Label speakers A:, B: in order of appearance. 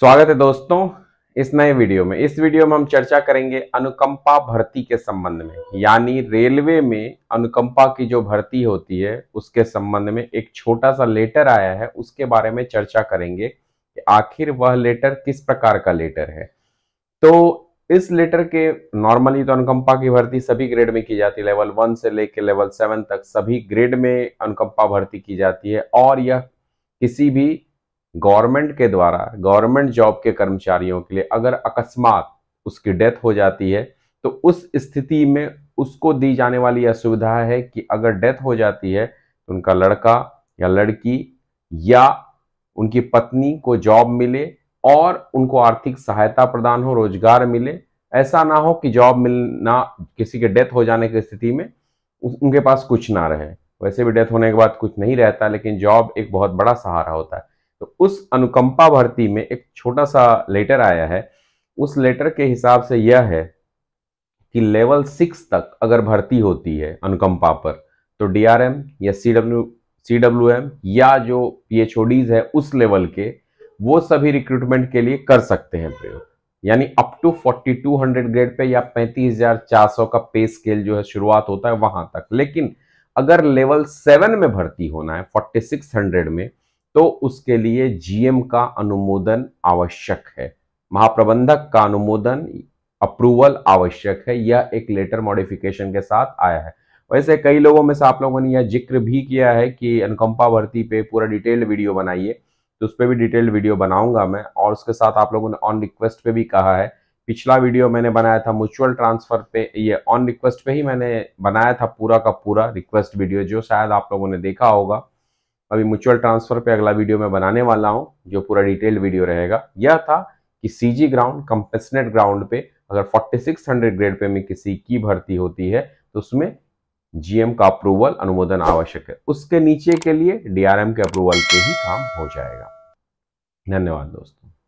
A: स्वागत है दोस्तों इस नए वीडियो में इस वीडियो में हम चर्चा करेंगे अनुकंपा भर्ती के संबंध में यानी रेलवे में अनुकंपा की जो भर्ती होती है उसके संबंध में एक छोटा सा लेटर आया है उसके बारे में चर्चा करेंगे कि आखिर वह लेटर किस प्रकार का लेटर है तो इस लेटर के नॉर्मली तो अनुकंपा की भर्ती सभी ग्रेड में की जाती है लेवल वन से लेकर लेवल सेवन तक सभी ग्रेड में अनुकंपा भर्ती की जाती है और यह किसी भी गवर्नमेंट के द्वारा गवर्नमेंट जॉब के कर्मचारियों के लिए अगर अकस्मात उसकी डेथ हो जाती है तो उस स्थिति में उसको दी जाने वाली यह सुविधा है कि अगर डेथ हो जाती है तो उनका लड़का या लड़की या उनकी पत्नी को जॉब मिले और उनको आर्थिक सहायता प्रदान हो रोजगार मिले ऐसा ना हो कि जॉब मिलना किसी के डेथ हो जाने की स्थिति में उनके पास कुछ ना रहे वैसे भी डेथ होने के बाद कुछ नहीं रहता लेकिन जॉब एक बहुत बड़ा सहारा होता है तो उस अनुकंपा भर्ती में एक छोटा सा लेटर आया है उस लेटर के हिसाब से यह है कि लेवल सिक्स तक अगर भर्ती होती है अनुकंपा पर तो डीआरएम या C W C W M या जो पी एच ओडीज है उस लेवल के वो सभी रिक्रूटमेंट के लिए कर सकते हैं प्रयोग यानी अप टू 4200 ग्रेड पे या 35400 का पे स्केल जो है शुरुआत होता है वहां तक लेकिन अगर लेवल सेवन में भर्ती होना है 4600 में तो उसके लिए जीएम का अनुमोदन आवश्यक है महाप्रबंधक का अनुमोदन अप्रूवल आवश्यक है यह एक लेटर मॉडिफिकेशन के साथ आया है वैसे कई लोगों में से आप लोगों ने यह जिक्र भी किया है कि अनुकंपा भर्ती पे पूरा डिटेल वीडियो बनाइए तो उस पर भी डिटेल वीडियो बनाऊंगा मैं और उसके साथ आप लोगों ने ऑन रिक्वेस्ट पे भी कहा है पिछला वीडियो मैंने बनाया था म्यूचुअल ट्रांसफर पे ये ऑन रिक्वेस्ट पे ही मैंने बनाया था पूरा का पूरा रिक्वेस्ट वीडियो जो शायद आप लोगों ने देखा होगा अभी म्यूचुअल ट्रांसफर पे अगला वीडियो मैं बनाने वाला हूँ जो पूरा डिटेल्ड वीडियो रहेगा यह था कि सीजी ग्राउंड कंपेसनेट ग्राउंड पे अगर 4600 ग्रेड पे में किसी की भर्ती होती है तो उसमें जीएम का अप्रूवल अनुमोदन आवश्यक है उसके नीचे के लिए डीआरएम के अप्रूवल पे ही काम हो जाएगा धन्यवाद दोस्तों